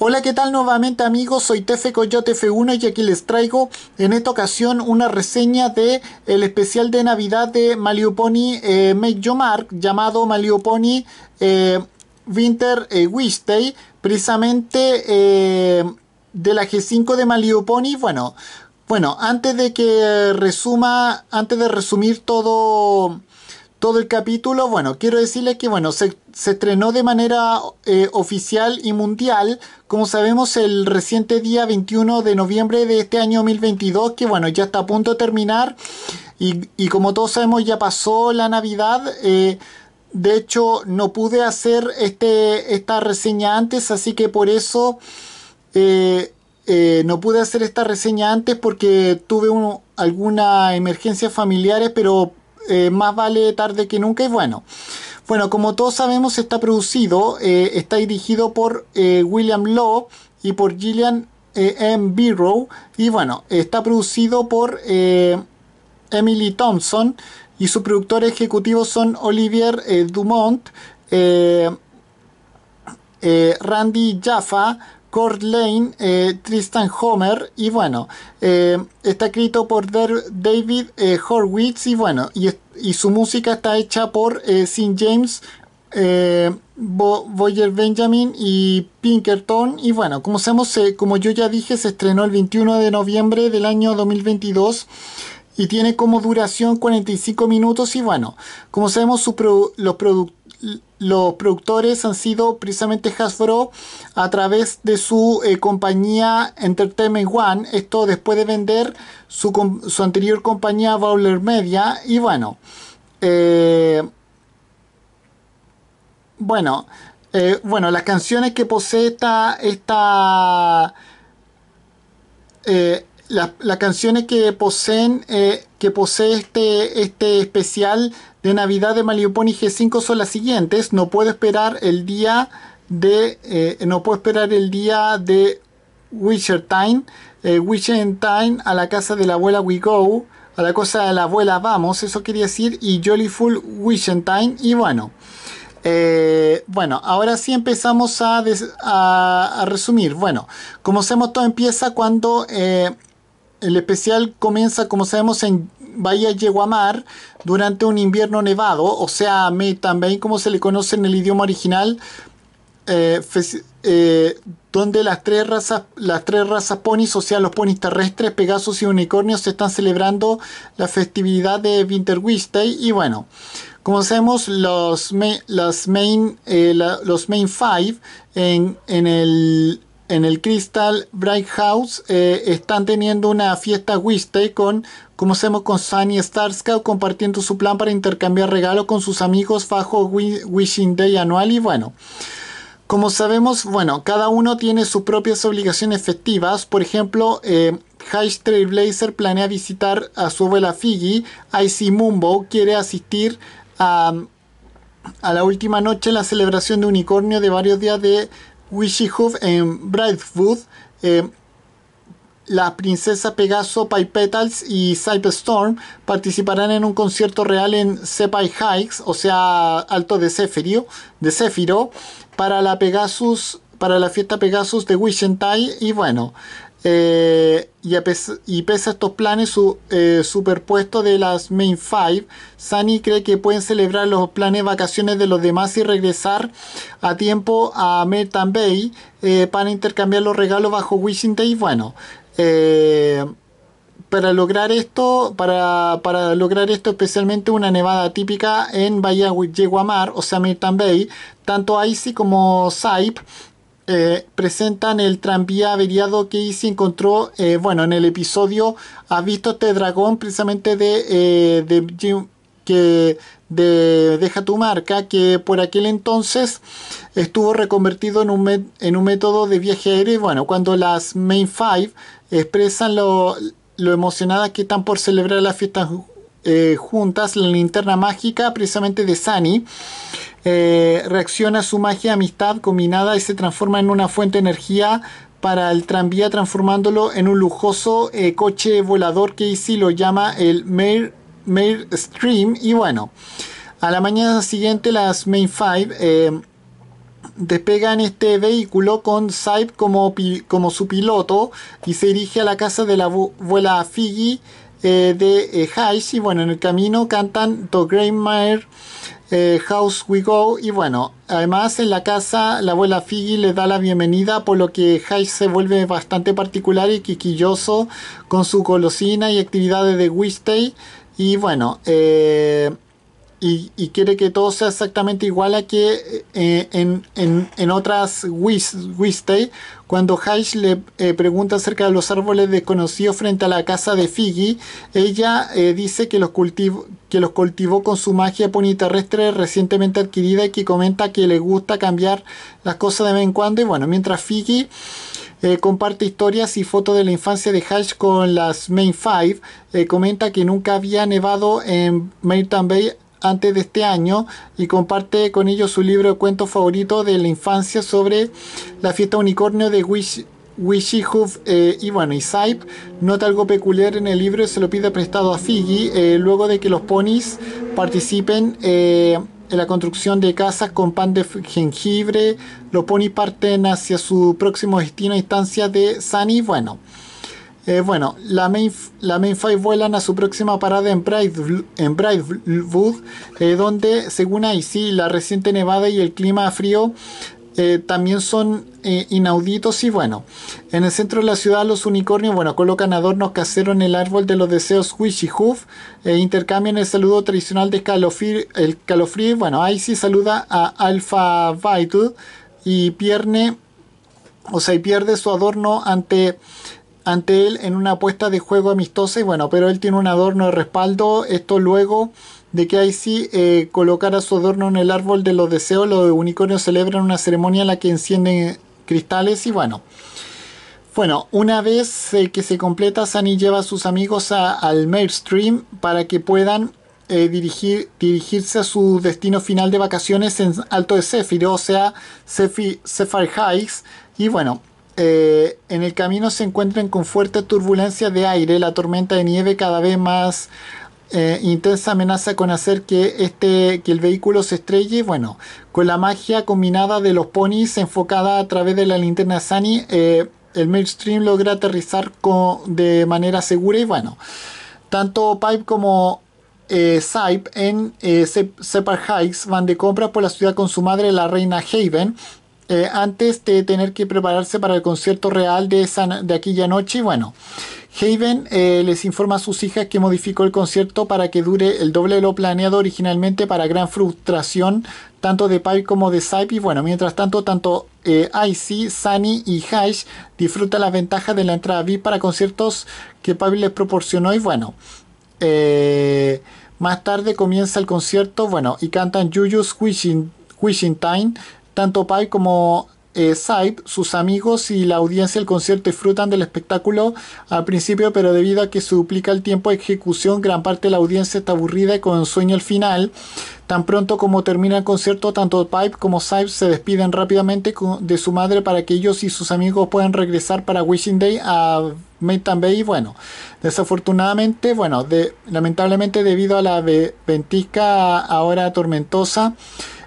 Hola, ¿qué tal nuevamente amigos? Soy Tefe Coyote F1 y aquí les traigo en esta ocasión una reseña de el especial de Navidad de Maliopony eh, Make Mark llamado Maliopony eh, Winter eh, Wish Day, precisamente eh, de la G5 de Pony Bueno, bueno, antes de que resuma, antes de resumir todo todo el capítulo. Bueno, quiero decirles que bueno, se, estrenó de manera eh, oficial y mundial, como sabemos, el reciente día 21 de noviembre de este año 2022, que bueno, ya está a punto de terminar. Y, como todos sabemos, ya pasó la Navidad. Eh, de hecho, no pude hacer este, esta reseña antes, así que por eso eh, no pude hacer esta reseña antes porque tuve alguna algunas emergencias familiares, pero eh, más vale tarde que nunca y bueno. Bueno, como todos sabemos, está producido, eh, está dirigido por eh, William Law y por Gillian M. Biro... Y bueno, está producido por Emily Thompson y su productor ejecutivo son Olivier Dumont, Randy Jaffa, Court Lane, eh, Tristan Homer, y bueno, eh, está escrito por David eh, Horwitz, y bueno, y, su música está hecha por St. James, Boyer Benjamin y Pinkerton, y bueno, como, sabemos, como yo ya dije, se estrenó el 21 de noviembre del año 2022 y tiene como duración 45 minutos y bueno, como sabemos los productores los productores han sido precisamente Hasbro a través de su eh, compañía Entertainment One. Esto después de vender su, anterior compañía Bowler Media. Y bueno, eh, bueno, eh, bueno, las canciones que posee esta, las, canciones que poseen que posee este, este especial de Navidad de Maliuponi G5 son las siguientes. No puedo esperar el día de. Eh, no puedo esperar el día de Witcher Time. Eh, Time a la casa de la abuela We Go. A la cosa de la abuela vamos. Eso quería decir. Y Jollyful Witcher Time. Y bueno. Eh, bueno, ahora sí empezamos a, a, resumir. Bueno, como sabemos, todo empieza cuando el especial comienza, como sabemos, en bahía Yeguamar durante un invierno nevado, o sea, me también como se le conoce en el idioma original, eh, eh, donde las tres razas, las tres razas ponis, o sea, los ponis terrestres, Pegasos y Unicornios, se están celebrando la festividad de Winter Day, Y bueno, como sabemos, los, main, main, eh, los main five en el en el Crystal Bright House eh, están teniendo una fiesta Day con, como se con Sunny Starscout compartiendo su plan para intercambiar regalos con sus amigos bajo Wishing Day anual y bueno. Como sabemos, bueno, cada uno tiene sus propias obligaciones festivas. Por ejemplo, eh, High Street Blazer. planea visitar a su abuela Figgy. Icy Mumbo quiere asistir a, a la última noche en la celebración de unicornio de varios días de Hoof en Brightwood, eh, la princesa Pegaso Petals y Storm participarán en un concierto real en Sepai Hikes, o sea, Alto de Céfiro, de para la Pegasus para la fiesta Pegasus de Wishentai y bueno, eh, y, pese a estos planes su eh, superpuestos de las Main Five, Sunny cree que pueden celebrar los planes vacaciones de los demás y regresar a tiempo a Merton Bay eh, para intercambiar los regalos bajo Wishing Day. Bueno, para lograr esto, para, lograr esto especialmente una nevada típica en Bahía Yeguamar, o sea Merton Bay, tanto Icy como Saip eh, presentan el tranvía averiado que se encontró, eh, bueno, en el episodio ha visto este dragón precisamente de, eh, que Deja tu marca, que por aquel entonces estuvo reconvertido en un, en un método de viaje aéreo. bueno, cuando las Main Five expresan lo, lo emocionadas que están por celebrar las fiestas juntas, la linterna mágica precisamente de Sani eh, reacciona su magia amistad combinada y se transforma en una fuente de energía para el tranvía transformándolo en un lujoso eh, coche volador que Easy lo llama el Mare, Stream y bueno a la mañana siguiente las Main Five eh, despegan este vehículo con Saib como, como, su piloto y se dirige a la casa de la abuela Figgy de eh, y bueno en el camino cantan The Great Mare eh, house We Go. Y bueno, además en la casa la abuela Figgy le da la bienvenida, por lo que Hyde se vuelve bastante particular y quiquilloso con su golosina y actividades de Wistay, Y bueno, eh, y, quiere que todo sea exactamente igual a que eh, en, en, en, otras Wistay. cuando Hayes le eh, pregunta acerca de los árboles desconocidos frente a la casa de Figgy, ella eh, dice que los, que los cultivó con su magia terrestre recientemente adquirida y que comenta que le gusta cambiar las cosas de vez en cuando. Y bueno, mientras Figgy... comparte historias y fotos de la infancia de Hash con las Main Five. comenta que nunca había nevado en Maitland Bay antes de este año y comparte con ellos su libro de cuentos favorito de la infancia sobre la fiesta unicornio de Wishy Wishyhoof eh, y bueno, y Saip nota algo peculiar en el libro y se lo pide prestado a Figgy. Eh, luego de que los ponis participen eh, en la construcción de casas con pan de jengibre. Los ponis parten hacia su próximo destino a instancia de Sunny. Bueno, eh, bueno, la Main, la Main 5 vuelan a su próxima parada en, Pride, en eh, donde, según IC, la reciente nevada y el clima frío eh, también son inauditos y bueno. En el centro de la ciudad, los unicornios, bueno, colocan adornos caseros en el árbol de los deseos Wishy Hoof, intercambian el saludo tradicional de calofri, el Bueno, IC saluda a Alpha Vital y pierde, o sea, y pierde su adorno ante ante él en una apuesta de juego amistosa. Y bueno, pero él tiene un adorno de respaldo. Esto luego de que Icy eh, colocara su adorno en el árbol de los deseos, los unicornios celebran una ceremonia en la que encienden cristales y bueno. Bueno, una vez eh, que se completa, Sunny lleva a sus amigos a, al mainstream para que puedan eh, dirigir, dirigirse a su destino final de vacaciones en Alto de Zephyr, o sea, Zephyr, Zephyr Heights. Y bueno, eh, en el camino se encuentran con fuertes turbulencias de aire, la tormenta de nieve cada vez más eh, intensa amenaza con hacer que, este, que el vehículo se estrelle. Bueno, con la magia combinada de los ponis enfocada a través de la linterna Sunny, eh, el Mainstream logra aterrizar con, de manera segura y bueno, tanto Pipe como eh, en Separ Hikes van de compras por la ciudad con su madre, la reina Haven, eh, antes de tener que prepararse para el concierto real de, esa, de aquella noche. Bueno, Haven eh, les informa a sus hijas que modificó el concierto para que dure el doble de lo planeado originalmente para gran frustración tanto de Pai como de Saipi. Bueno, mientras tanto, tanto eh, Icy, Sunny y Hash disfrutan las ventajas de la entrada VIP para conciertos que pablo les proporcionó y bueno. Eh, más tarde comienza el concierto, bueno, y cantan Juju's Wishing, Wishing Time tanto Pipe como eh, sus amigos y la audiencia del concierto disfrutan del espectáculo al principio, pero debido a que se duplica el tiempo de ejecución, gran parte de la audiencia está aburrida y con sueño al final. Tan pronto como termina el concierto, tanto Pipe como Saib se despiden rápidamente de su madre para que ellos y sus amigos puedan regresar para Wishing Day a Maitland Bay. Bueno, desafortunadamente, bueno, lamentablemente debido a la ventisca ahora tormentosa,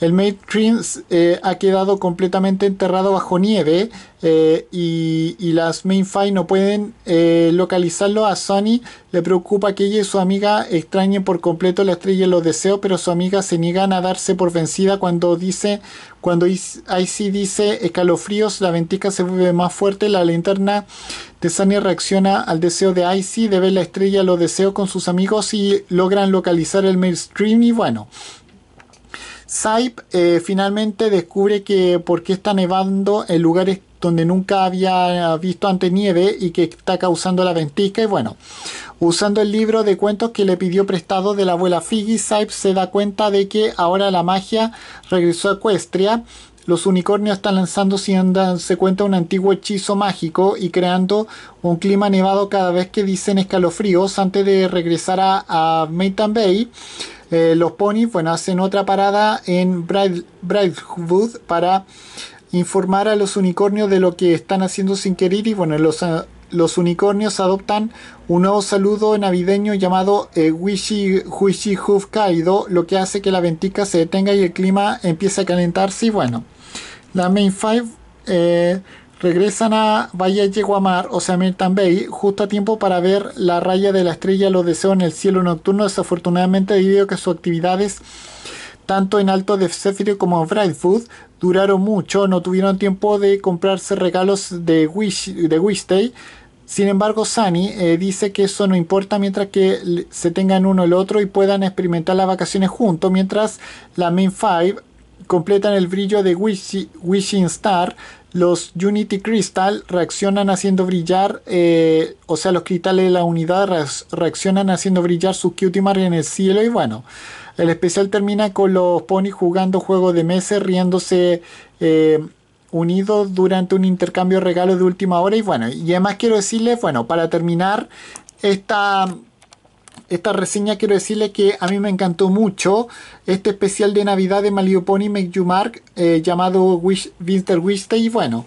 el mainstream eh, ha quedado completamente enterrado bajo nieve eh, y, las Five no pueden eh, localizarlo. A Sony le preocupa que ella y su amiga extrañen por completo la estrella y los deseos, pero su amiga se niegan a darse por vencida cuando dice, cuando Icy dice escalofríos, la ventica se vuelve más fuerte, la linterna de Sunny reacciona al deseo de Icy de ver la estrella los deseos con sus amigos y logran localizar el mainstream y bueno. Saip eh, finalmente descubre que por qué está nevando en lugares donde nunca había visto antes nieve y que está causando la ventisca y bueno, usando el libro de cuentos que le pidió prestado de la abuela Figgy, Saip se da cuenta de que ahora la magia regresó a Ecuestria los unicornios están lanzando andan se cuenta un antiguo hechizo mágico y creando un clima nevado cada vez que dicen escalofríos antes de regresar a, a Bay. Eh, los ponis bueno, hacen otra parada en Brightwood para informar a los unicornios de lo que están haciendo sin querer y bueno, los, ah, los unicornios adoptan un nuevo saludo navideño llamado eh, Wishy Wishi Kaido, lo que hace que la ventica se detenga y el clima empiece a calentarse y bueno. La Main Five eh, regresan a Valle Yeguamar, o sea, Mirtan Bay, justo a tiempo para ver la raya de la estrella Los Deseos en el cielo nocturno, desafortunadamente debido a que sus actividades tanto en Alto de como como Brightwood duraron mucho, no tuvieron tiempo de comprarse regalos de Wish, de Day. Sin embargo, Sunny eh, dice que eso no importa mientras que se tengan uno el otro y puedan experimentar las vacaciones juntos, mientras la Main Five completan el brillo de Wishing Star. Los Unity Crystal reaccionan haciendo brillar, eh, o sea, los cristales de la unidad reaccionan haciendo brillar sus Mario en el cielo. Y bueno, el especial termina con los ponis jugando juego de meses, riéndose eh, unidos durante un intercambio de regalos de última hora. Y bueno, y además quiero decirles, bueno, para terminar, esta esta reseña quiero decirle que a mí me encantó mucho este especial de Navidad de Malioponi Make You Mark eh, llamado Winter Wish Y Bueno,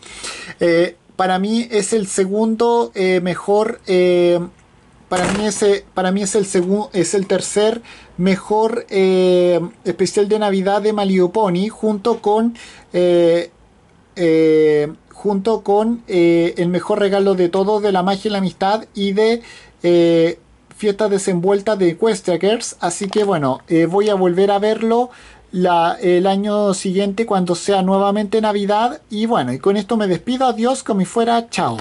eh, para mí es el segundo eh, mejor. para mí, es, para mí es el segundo, es el tercer mejor especial de Navidad de Malioponi junto con junto con el mejor regalo de todos de la magia y la amistad y de fiesta desenvuelta de Girls Así que bueno, eh, voy a volver a verlo el año siguiente cuando sea nuevamente Navidad. Y bueno, y con esto me despido. Adiós, como fuera. Chao.